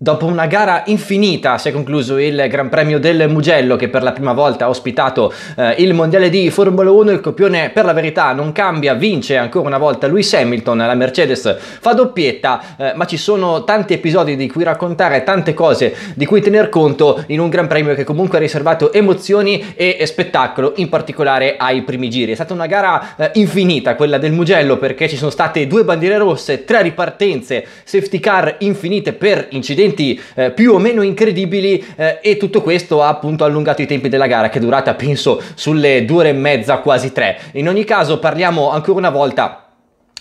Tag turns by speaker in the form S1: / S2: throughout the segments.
S1: Dopo una gara infinita si è concluso il Gran Premio del Mugello che per la prima volta ha ospitato eh, il Mondiale di Formula 1, il copione per la verità non cambia, vince ancora una volta Lewis Hamilton, la Mercedes fa doppietta, eh, ma ci sono tanti episodi di cui raccontare, tante cose di cui tener conto in un Gran Premio che comunque ha riservato emozioni e spettacolo, in particolare ai primi giri. È stata una gara eh, infinita quella del Mugello perché ci sono state due bandiere rosse, tre ripartenze, safety car infinite per incidenti incidenti eh, più o meno incredibili eh, e tutto questo ha appunto allungato i tempi della gara che è durata penso sulle due ore e mezza quasi tre. In ogni caso parliamo ancora una volta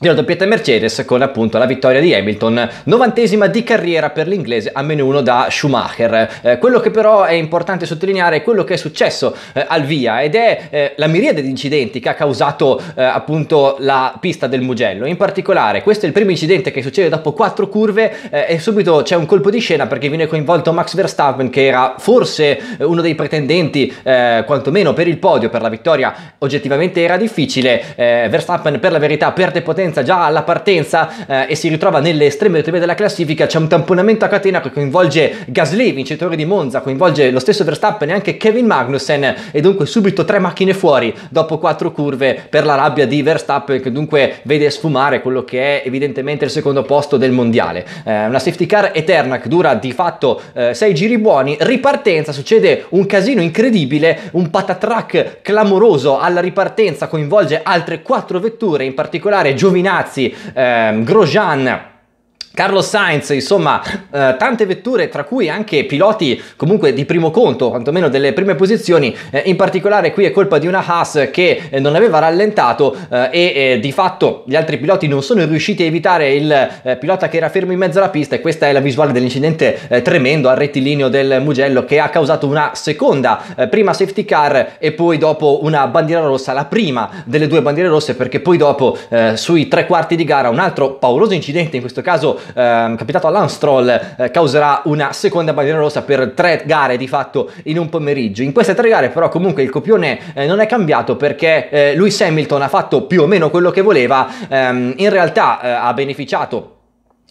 S1: di una doppietta Mercedes con appunto la vittoria di Hamilton, novantesima di carriera per l'inglese a meno uno da Schumacher. Eh, quello che però è importante sottolineare è quello che è successo eh, al via ed è eh, la miriade di incidenti che ha causato eh, appunto la pista del Mugello. In particolare questo è il primo incidente che succede dopo quattro curve eh, e subito c'è un colpo di scena perché viene coinvolto Max Verstappen che era forse eh, uno dei pretendenti quantomeno per il podio, per la vittoria oggettivamente era difficile. Verstappen per la verità perde potenza partenza, già alla partenza eh, e si ritrova nelle estreme teorie della classifica, c'è un tamponamento a catena che coinvolge Gasly, vincitore di Monza, coinvolge lo stesso Verstappen e anche Kevin Magnussen e dunque subito tre macchine fuori dopo quattro curve per la rabbia di Verstappen che dunque vede sfumare quello che è evidentemente il secondo posto del mondiale. Eh, una safety car eterna che dura di fatto eh, sei giri buoni, ripartenza, succede un casino incredibile, un patatrack clamoroso alla ripartenza coinvolge altre quattro vetture, in particolare Giovini Giovinazzi, ehm, Grosjean Carlos Sainz, insomma, eh, tante vetture, tra cui anche piloti comunque di primo conto, quantomeno delle prime posizioni, eh, in particolare qui è colpa di una Haas che eh, non aveva rallentato eh, e eh, di fatto gli altri piloti non sono riusciti a evitare il eh, pilota che era fermo in mezzo alla pista e questa è la visuale dell'incidente tremendo al rettilineo del Mugello che ha causato una seconda, prima safety car e poi dopo una bandiera rossa, la prima delle due bandiere rosse perché poi dopo sui tre quarti di gara un altro pauroso incidente, in questo caso ehm, capitato a Lance Stroll eh, causerà una seconda bandiera rossa per tre gare di fatto in un pomeriggio. In queste tre gare però comunque il copione eh, non è cambiato perché eh, Lewis Hamilton ha fatto più o meno quello che voleva, ehm, in realtà eh, ha beneficiato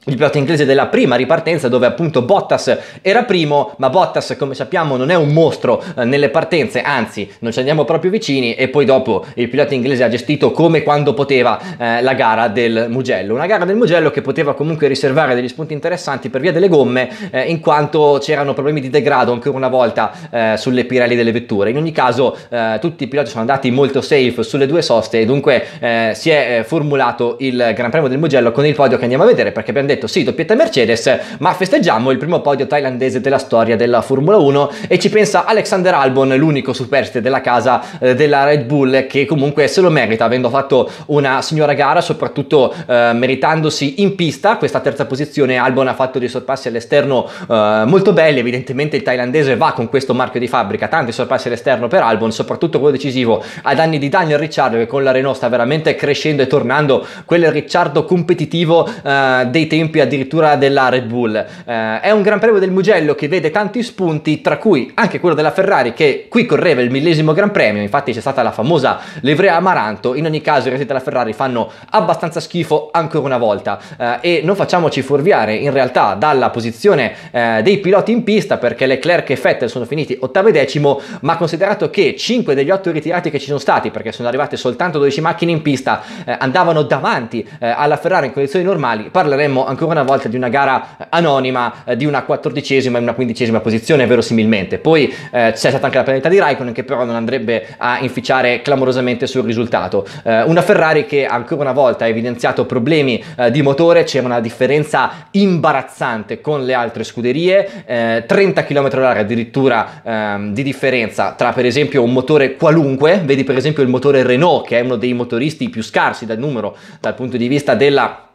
S1: il pilota inglese della prima ripartenza dove appunto Bottas era primo, ma Bottas come sappiamo non è un mostro eh, nelle partenze, anzi non ci andiamo proprio vicini e poi dopo il pilota inglese ha gestito come quando poteva eh, la gara del Mugello, una gara del Mugello che poteva comunque riservare degli spunti interessanti per via delle gomme eh, in quanto c'erano problemi di degrado ancora una volta eh, sulle pirelli delle vetture, in ogni caso eh, tutti i piloti sono andati molto safe sulle due soste e dunque eh, si è formulato il Gran Premio del Mugello con il podio che andiamo a vedere perché abbiamo detto sì, doppietta Mercedes, ma festeggiamo il primo podio thailandese della storia della Formula 1 e ci pensa Alexander Albon, l'unico superstite della casa eh, della Red Bull che comunque se lo merita avendo fatto una signora gara, soprattutto eh, meritandosi in pista questa terza posizione. Albon ha fatto dei sorpassi all'esterno eh, molto belli, evidentemente il thailandese va con questo marchio di fabbrica, tanti sorpassi all'esterno per Albon, soprattutto quello decisivo ad danni di Daniel Ricciardo che con la Renault sta veramente crescendo e tornando quel Ricciardo competitivo eh, dei tempi esempi addirittura della Red Bull. Eh, è un Gran Premio del Mugello che vede tanti spunti, tra cui anche quello della Ferrari che qui correva il millesimo Gran Premio, infatti c'è stata la famosa livrea amaranto, in ogni caso i resti della Ferrari fanno abbastanza schifo ancora una volta eh, e non facciamoci fuorviare in realtà dalla posizione eh, dei piloti in pista perché Leclerc e Vettel sono finiti ottavo e decimo, ma considerato che 5 degli 8 ritirati che ci sono stati, perché sono arrivate soltanto 12 macchine in pista, eh, andavano davanti eh, alla Ferrari in condizioni normali, parleremmo ancora una volta di una gara eh, anonima eh, di una quattordicesima e una quindicesima posizione verosimilmente. Poi eh, c'è stata anche la penalità di Raikkonen che però non andrebbe a inficiare clamorosamente sul risultato. Eh, una Ferrari che ancora una volta ha evidenziato problemi di motore, c'è una differenza imbarazzante con le altre scuderie, 30 km h addirittura ehm, di differenza tra per esempio un motore qualunque, vedi per esempio il motore Renault che è uno dei motoristi più scarsi dal numero dal punto di vista della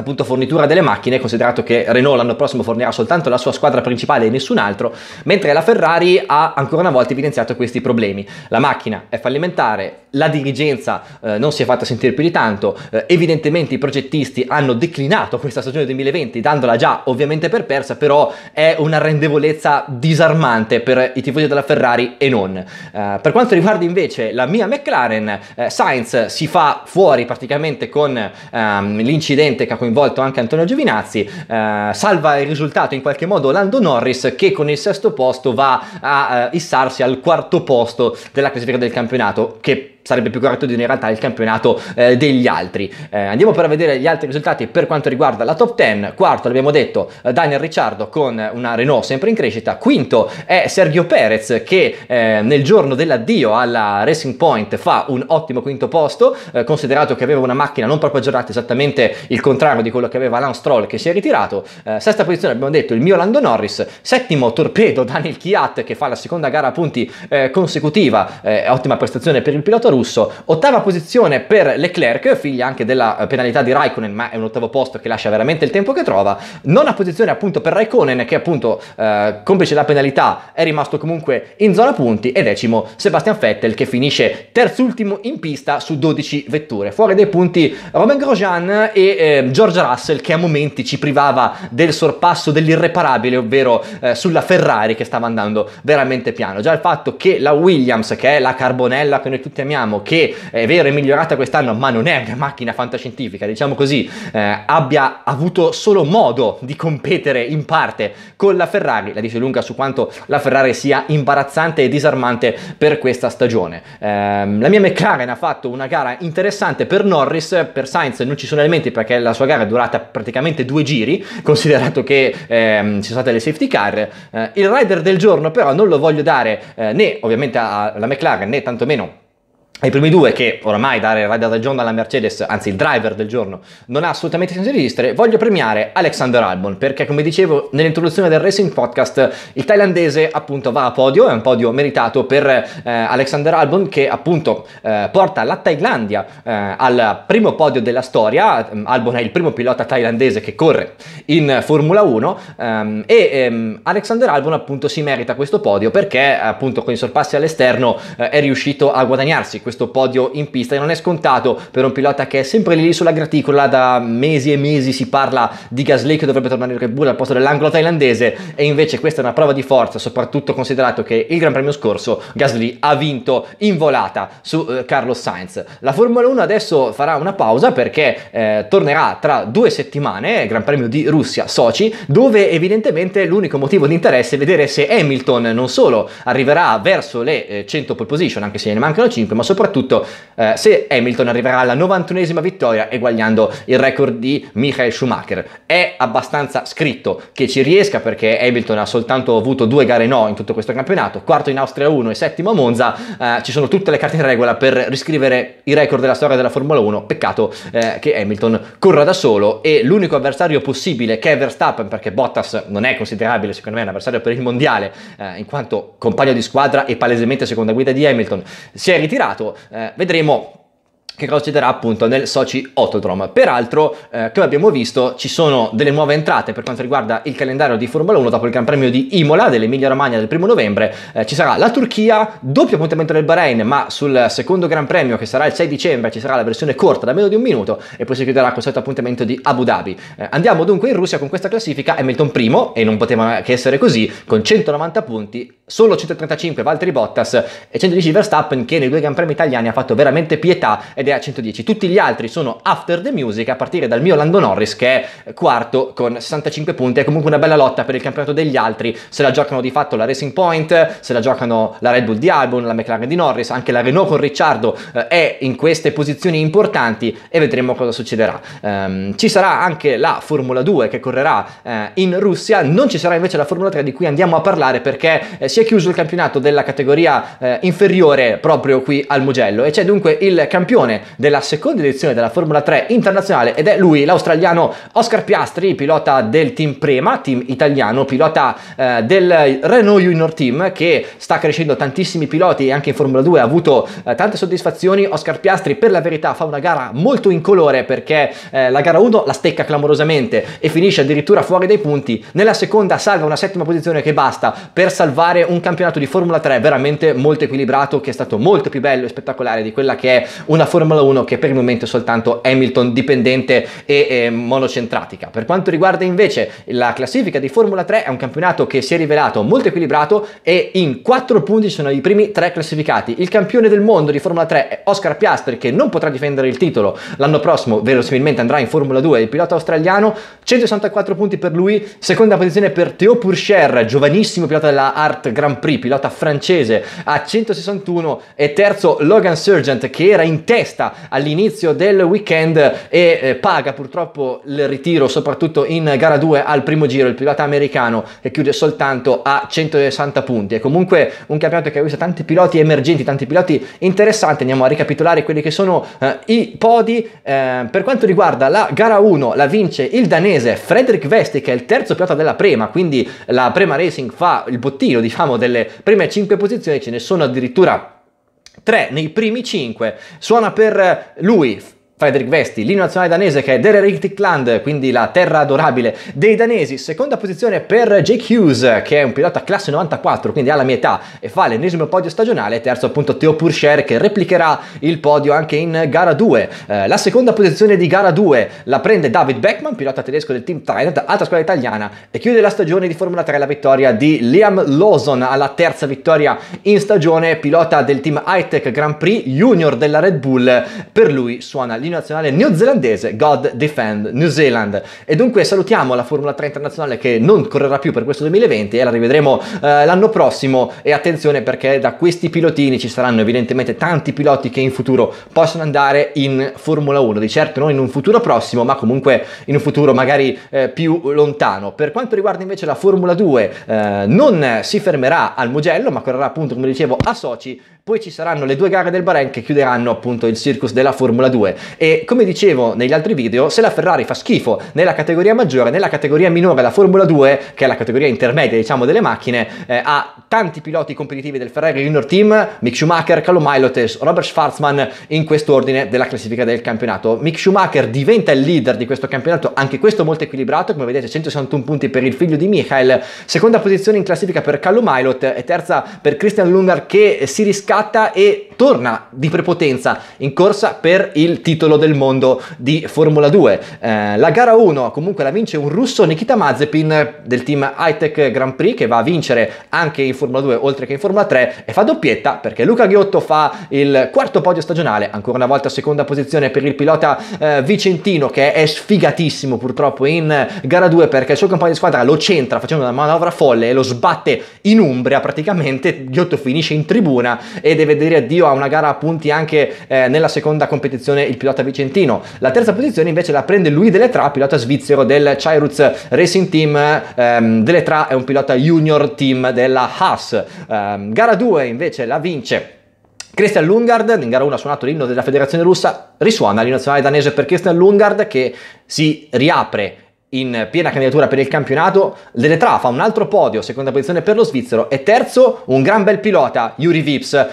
S1: appunto fornitura delle macchine, considerato che Renault l'anno prossimo fornirà soltanto la sua squadra principale e nessun altro, mentre la Ferrari ha ancora una volta evidenziato questi problemi. La macchina è fallimentare, la dirigenza eh, non si è fatta sentire più di tanto, eh, evidentemente i progettisti hanno declinato questa stagione 2020 dandola già ovviamente per persa, però è una rendevolezza disarmante per i tifosi della Ferrari e non. Eh, per quanto riguarda invece la mia McLaren, eh, Sainz si fa fuori praticamente con ehm, l'incidente che ha coinvolto anche Antonio Giovinazzi, eh, salva il risultato in qualche modo Lando Norris che con il sesto posto va a eh, issarsi al quarto posto della classifica del campionato che sarebbe più corretto dire in realtà il campionato eh, degli altri. Eh, andiamo però a vedere gli altri risultati per quanto riguarda la top 10. Quarto, l'abbiamo detto, eh, Daniel Ricciardo con una Renault sempre in crescita. Quinto è Sergio Perez che eh, nel giorno dell'addio alla Racing Point fa un ottimo quinto posto, eh, considerato che aveva una macchina non proprio aggiornata, esattamente il contrario di quello che aveva Lance Stroll che si è ritirato. Eh, sesta posizione abbiamo detto il mio Lando Norris. Settimo, torpedo Daniel Chiat che fa la seconda gara a punti consecutiva. ottima prestazione per il pilota russo russo. Ottava posizione per Leclerc, figlia anche della eh, penalità di Raikkonen, ma è un ottavo posto che lascia veramente il tempo che trova. Nona posizione appunto per Raikkonen, che appunto eh, complice la penalità è rimasto comunque in zona punti. E decimo Sebastian Vettel, che finisce terzultimo in pista su 12 vetture. Fuori dai punti Romain Grosjean e eh, George Russell, che a momenti ci privava del sorpasso dell'irreparabile, ovvero eh, sulla Ferrari che stava andando veramente piano. Già il fatto che la Williams, che è la carbonella che noi tutti amiamo, diciamo che è vero è migliorata quest'anno ma non è una macchina fantascientifica diciamo così eh, abbia avuto solo modo di competere in parte con la Ferrari la dice lunga su quanto la Ferrari sia imbarazzante e disarmante per questa stagione eh, la mia McLaren ha fatto una gara interessante per Norris per Sainz non ci sono elementi perché la sua gara è durata praticamente due giri considerato che ehm, ci sono state le safety car eh, il rider del giorno però non lo voglio dare eh, né ovviamente alla McLaren né tantomeno ai primi due che oramai dare radio del giorno alla Mercedes, anzi il driver del giorno, non ha assolutamente senso esistere, voglio premiare Alexander Albon perché come dicevo nell'introduzione del Racing Podcast il thailandese appunto va a podio, è un podio meritato per eh, Alexander Albon che appunto eh, porta la Thailandia eh, al primo podio della storia, Albon è il primo pilota thailandese che corre in Formula 1 ehm, e ehm, Alexander Albon appunto si merita questo podio perché appunto con i sorpassi all'esterno eh, è riuscito a guadagnarsi questo podio in pista e non è scontato per un pilota che è sempre lì sulla graticola, da mesi e mesi si parla di Gasly che dovrebbe tornare in Red Bull al posto dell'angolo thailandese e invece questa è una prova di forza, soprattutto considerato che il Gran Premio scorso Gasly ha vinto in volata su eh, Carlos Sainz. La Formula 1 adesso farà una pausa perché eh, tornerà tra due settimane, Gran Premio di Russia, Sochi, dove evidentemente l'unico motivo di interesse è vedere se Hamilton non solo arriverà verso le eh, 100 pole position, anche se ne mancano 5, ma soprattutto soprattutto eh, se Hamilton arriverà alla 91esima vittoria eguagliando il record di Michael Schumacher. È abbastanza scritto che ci riesca perché Hamilton ha soltanto avuto due gare no in tutto questo campionato, quarto in Austria 1 e settimo a Monza, eh, ci sono tutte le carte in regola per riscrivere i record della storia della Formula 1, peccato eh, che Hamilton corra da solo e l'unico avversario possibile che è Verstappen, perché Bottas non è considerabile secondo me un avversario per il mondiale, eh, in quanto compagno di squadra e palesemente seconda guida di Hamilton, si è ritirato campionato. Eh, vedremo che cosa succederà appunto nel Sochi Autodrome. Peraltro, eh, come abbiamo visto, ci sono delle nuove entrate per quanto riguarda il calendario di Formula 1 dopo il Gran Premio di Imola dell'Emilia Romagna del primo novembre. Eh, ci sarà la Turchia, doppio appuntamento del Bahrain, ma sul secondo Gran Premio che sarà il 6 dicembre ci sarà la versione corta da meno di un minuto e poi si chiuderà con il solito appuntamento di Abu Dhabi. Eh, andiamo dunque in Russia con questa classifica, Hamilton primo e non poteva che essere così, con 190 punti solo 135 Valtteri Bottas e 110 Verstappen che nei due Gran Premi italiani ha fatto veramente pietà ed è a 110. Tutti gli altri sono after the music a partire dal mio Lando Norris che è quarto con 65 punti. È comunque una bella lotta per il campionato degli altri. Se la giocano di fatto la Racing Point, se la giocano la Red Bull di Albon, la McLaren di Norris, anche la Renault con Ricciardo eh, è in queste posizioni importanti e vedremo cosa succederà. Um, ci sarà anche la Formula 2 che correrà uh, in Russia, non ci sarà invece la Formula 3 di cui andiamo a parlare perché eh, si è chiuso il campionato della categoria eh, inferiore proprio qui al Mugello e c'è dunque il campione della seconda edizione della Formula 3 internazionale ed è lui, l'australiano Oscar Piastri, pilota del team Prema, team italiano, pilota eh, del Renault Junior Team che sta crescendo tantissimi piloti e anche in Formula 2 ha avuto eh, tante soddisfazioni. Oscar Piastri per la verità fa una gara molto incolore perché eh, la gara 1 la stecca clamorosamente e finisce addirittura fuori dai punti. Nella seconda salva una settima posizione che basta per salvare un campionato di Formula 3 veramente molto equilibrato, che è stato molto più bello e spettacolare di quella che è una Formula 1 che per il momento è soltanto Hamilton dipendente e eh, monocentratica. Per quanto riguarda invece la classifica di Formula 3 è un campionato che si è rivelato molto equilibrato e in 4 punti sono i primi 3 classificati. Il campione del mondo di Formula 3 è Oscar Piastri che non potrà difendere il titolo l'anno prossimo, verosimilmente andrà in Formula 2, il pilota australiano, 164 punti per lui, seconda posizione per Theo Purcher, giovanissimo pilota della Art Grand Prix, pilota francese a 161 e terzo Logan Sergent che era in testa all'inizio del weekend e eh, paga purtroppo il ritiro soprattutto in gara 2 al primo giro il pilota americano che eh, chiude soltanto a 160 punti. È comunque un campionato che ha visto tanti piloti emergenti, tanti piloti interessanti. Andiamo a ricapitolare quelli che sono eh, i podi. Eh, per quanto riguarda la gara 1, la vince il danese Frederick Vesti che è il terzo pilota della Prema, quindi la Prema Racing fa il bottino diciamo diciamo delle prime 5 posizioni ce ne sono addirittura 3 nei primi 5. Suona per lui Frederick Vesti, l'inno nazionale danese che è Der quindi la terra adorabile dei danesi, seconda posizione per Jake Hughes che è un pilota classe 94, quindi ha la mia età e fa l'ennesimo podio stagionale, terzo appunto Theo Purcher che replicherà il podio anche in gara 2. Eh, la seconda posizione di gara 2 la prende David Beckman, pilota tedesco del Team Trident, altra squadra italiana e chiude la stagione di Formula 3 la vittoria di Liam Lawson alla terza vittoria in stagione, pilota del Team Hightech Grand Prix Junior della Red Bull, per lui suona l'inno nazionale neozelandese God Defend New Zealand. E dunque salutiamo la Formula 3 internazionale che non correrà più per questo 2020 e la rivedremo eh, l'anno prossimo e attenzione perché da questi pilotini ci saranno evidentemente tanti piloti che in futuro possono andare in Formula 1, di certo non in un futuro prossimo ma comunque in un futuro magari eh, più lontano. Per quanto riguarda invece la Formula 2 eh, non si fermerà al Mugello ma correrà appunto come dicevo a Sochi poi ci saranno le due gare del Bahrain che chiuderanno appunto il circus della Formula 2 e come dicevo negli altri video, se la Ferrari fa schifo nella categoria maggiore, nella categoria minore la Formula 2, che è la categoria intermedia diciamo delle macchine, eh, ha tanti piloti competitivi del Ferrari Junior Team, Mick Schumacher, Carlo Mailotes, Robert Schwarzman in quest'ordine della classifica del campionato. Mick Schumacher diventa il leader di questo campionato, anche questo molto equilibrato, come vedete 161 punti per il figlio di Michael, seconda posizione in classifica per Carlo Mailot e terza per Christian Lungar che si riscalda schiatta e torna di prepotenza in corsa per il titolo del mondo di Formula 2. Eh, la gara 1 comunque la vince un russo Nikita Mazepin del team Hightech Grand Prix che va a vincere anche in Formula 2 oltre che in Formula 3 e fa doppietta perché Luca Ghiotto fa il quarto podio stagionale, ancora una volta seconda posizione per il pilota eh, vicentino che è sfigatissimo purtroppo in gara 2 perché il suo compagno di squadra lo centra facendo una manovra folle e lo sbatte in Umbria praticamente, Ghiotto finisce in tribuna e deve dire addio a una gara a punti anche eh, nella seconda competizione il pilota vicentino. La terza posizione invece la prende lui delle tra, pilota svizzero del Chairuz Racing Team. Ehm, tra è un pilota junior team della Haas. Ehm, gara 2 invece la vince Christian Lungard, in gara 1 ha suonato l'inno della federazione russa, risuona l'inno nazionale danese per Christian Lungard che si riapre in piena candidatura per il campionato, Deletra fa un altro podio, seconda posizione per lo svizzero e terzo un gran bel pilota, Yuri Vips,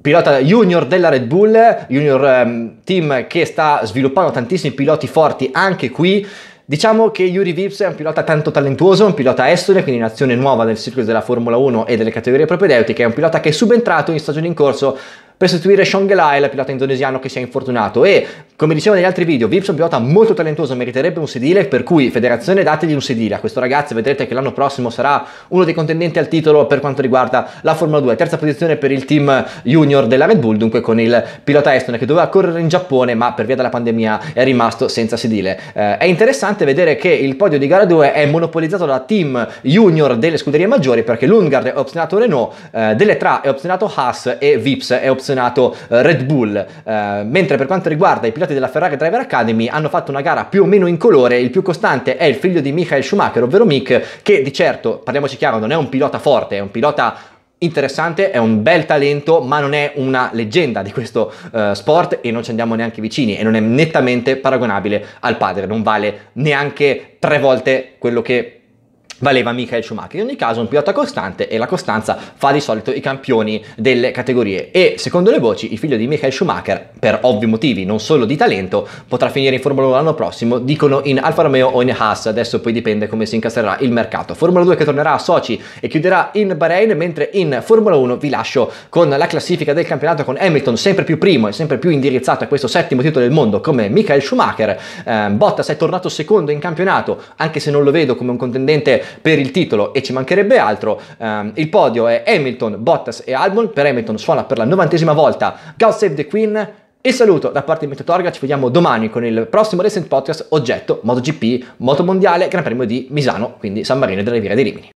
S1: pilota junior della Red Bull, junior um, team che sta sviluppando tantissimi piloti forti anche qui. Diciamo che Yuri Vips è un pilota tanto talentuoso, un pilota estone, quindi un'azione nuova del circuito della Formula 1 e delle categorie propedeutiche, è un pilota che è subentrato in stagione in corso per sostituire Sean Gelai, il pilota indonesiano che si è infortunato e come dicevo negli altri video, Vips è un pilota molto talentuoso, meriterebbe un sedile, per cui federazione dategli un sedile a questo ragazzo, vedrete che l'anno prossimo sarà uno dei contendenti al titolo per quanto riguarda la Formula 2, terza posizione per il team junior della Red Bull, dunque con il pilota Eston che doveva correre in Giappone ma per via della pandemia è rimasto senza sedile. Eh, è interessante vedere che il podio di gara 2 è monopolizzato da team junior delle scuderie maggiori perché Lungard è opzionato Renault, eh, Delle Tra è opzionato Haas e Vips è opzionato appassionato eh, Red Bull. Eh, mentre per quanto riguarda i piloti della Ferrari Driver Academy hanno fatto una gara più o meno in colore, il più costante è il figlio di Michael Schumacher, ovvero Mick, che di certo, parliamoci chiaro, non è un pilota forte, è un pilota interessante, è un bel talento, ma non è una leggenda di questo uh, sport e non ci andiamo neanche vicini e non è nettamente paragonabile al padre, non vale neanche tre volte quello che valeva Michael Schumacher. In ogni caso un pilota costante e la costanza fa di solito i campioni delle categorie e secondo le voci il figlio di Michael Schumacher per ovvi motivi non solo di talento potrà finire in Formula 1 l'anno prossimo dicono in Alfa Romeo o in Haas adesso poi dipende come si incasserà il mercato Formula 2 che tornerà a Sochi e chiuderà in Bahrain mentre in Formula 1 vi lascio con la classifica del campionato con Hamilton sempre più primo e sempre più indirizzato a questo settimo titolo del mondo come Michael Schumacher eh, Bottas è tornato secondo in campionato anche se non lo vedo come un contendente per il titolo e ci mancherebbe altro. Um, il podio è Hamilton, Bottas e Albon. Per Hamilton suona per la novantesima volta God Save the Queen. E saluto da parte di Metatorga, ci vediamo domani con il prossimo recent Podcast oggetto MotoGP, Moto Mondiale, Gran Premio di Misano, quindi San Marino della Riviera dei Rimini.